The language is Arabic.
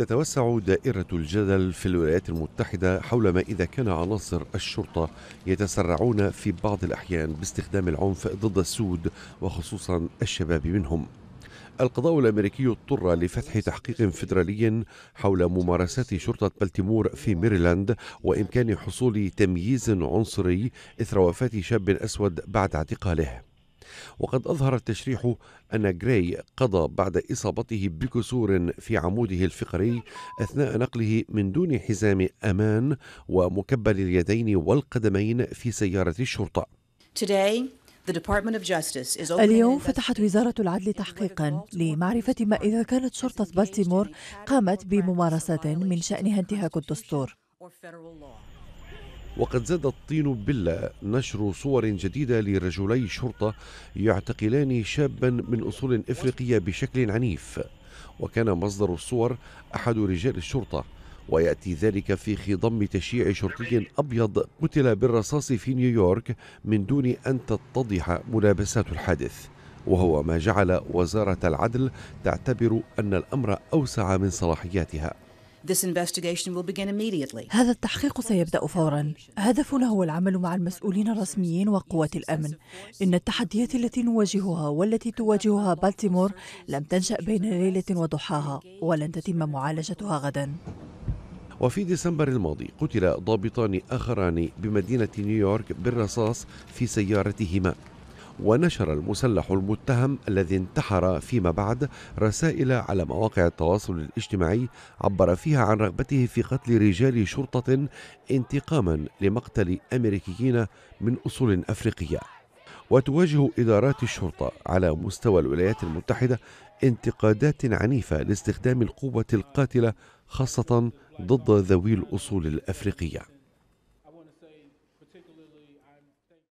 تتوسع دائرة الجدل في الولايات المتحدة حول ما إذا كان عناصر الشرطة يتسرعون في بعض الأحيان باستخدام العنف ضد السود وخصوصا الشباب منهم. القضاء الامريكي اضطر لفتح تحقيق فيدرالي حول ممارسات شرطه بلتيمور في ميريلاند وامكان حصول تمييز عنصري اثر وفاه شاب اسود بعد اعتقاله وقد أظهر التشريح أن جراي قضى بعد إصابته بكسور في عموده الفقري أثناء نقله من دون حزام أمان ومكبل اليدين والقدمين في سيارة الشرطة. Today, اليوم فتحت وزارة العدل تحقيقا لمعرفة ما إذا كانت شرطة بالتيمور قامت بممارسة من شأنها انتهاك الدستور وقد زاد الطين بلة نشر صور جديدة لرجلي شرطة يعتقلان شابا من أصول إفريقية بشكل عنيف وكان مصدر الصور أحد رجال الشرطة ويأتي ذلك في خضم تشييع شرطي أبيض قتل بالرصاص في نيويورك من دون أن تتضح ملابسات الحادث وهو ما جعل وزارة العدل تعتبر أن الأمر أوسع من صلاحياتها هذا التحقيق سيبدأ فورا هدفنا هو العمل مع المسؤولين الرسميين وقوات الأمن إن التحديات التي نواجهها والتي تواجهها بالتيمور لم تنشأ بين ليلة وضحاها ولن تتم معالجتها غدا وفي ديسمبر الماضي قتل ضابطان آخران بمدينة نيويورك بالرصاص في سيارتهما ونشر المسلح المتهم الذي انتحر فيما بعد رسائل على مواقع التواصل الاجتماعي عبر فيها عن رغبته في قتل رجال شرطة انتقاما لمقتل أمريكيين من أصول أفريقية وتواجه إدارات الشرطة على مستوى الولايات المتحدة انتقادات عنيفة لاستخدام القوة القاتلة خاصة ضد ذوي الأصول الأفريقية